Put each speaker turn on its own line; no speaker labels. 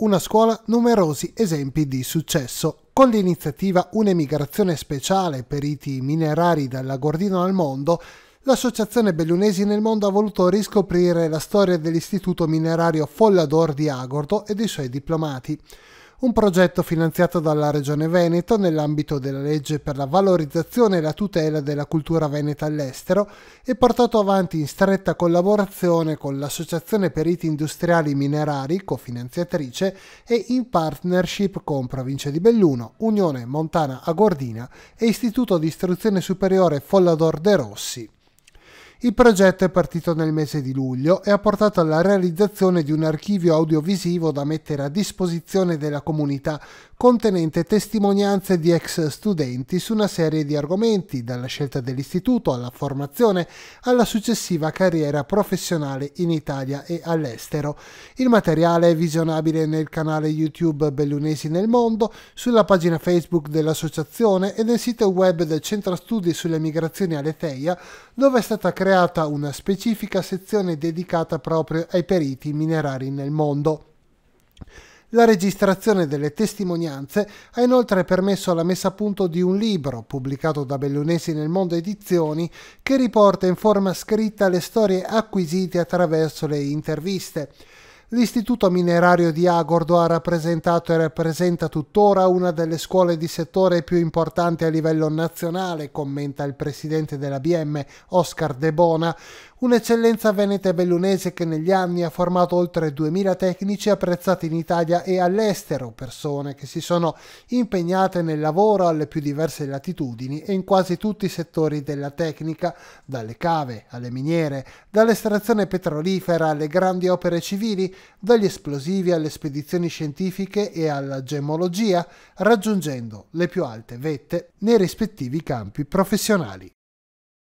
una scuola numerosi esempi di successo. Con l'iniziativa Un'emigrazione speciale per periti minerari dalla Gordino al mondo, l'Associazione Bellunesi nel mondo ha voluto riscoprire la storia dell'Istituto Minerario Follador di Agordo e dei suoi diplomati un progetto finanziato dalla Regione Veneto nell'ambito della legge per la valorizzazione e la tutela della cultura veneta all'estero e portato avanti in stretta collaborazione con l'Associazione Periti Industriali Minerari, cofinanziatrice, e in partnership con Provincia di Belluno, Unione Montana Agordina e Istituto di Istruzione Superiore Follador de Rossi. Il progetto è partito nel mese di luglio e ha portato alla realizzazione di un archivio audiovisivo da mettere a disposizione della comunità contenente testimonianze di ex studenti su una serie di argomenti, dalla scelta dell'istituto alla formazione alla successiva carriera professionale in Italia e all'estero. Il materiale è visionabile nel canale YouTube Bellunesi nel Mondo, sulla pagina Facebook dell'associazione e nel sito web del Centro Studi sulle Migrazioni Aleteia, dove è stata creata una specifica sezione dedicata proprio ai periti minerari nel mondo. La registrazione delle testimonianze ha inoltre permesso la messa a punto di un libro pubblicato da Bellunesi nel Mondo Edizioni che riporta in forma scritta le storie acquisite attraverso le interviste l'Istituto Minerario di Agordo ha rappresentato e rappresenta tuttora una delle scuole di settore più importanti a livello nazionale, commenta il presidente della BM Oscar De Bona, un'eccellenza veneta e bellunese che negli anni ha formato oltre 2000 tecnici apprezzati in Italia e all'estero, persone che si sono impegnate nel lavoro alle più diverse latitudini e in quasi tutti i settori della tecnica, dalle cave alle miniere, dall'estrazione petrolifera alle grandi opere civili, dagli esplosivi alle spedizioni scientifiche e alla gemologia, raggiungendo le più alte vette nei rispettivi campi professionali.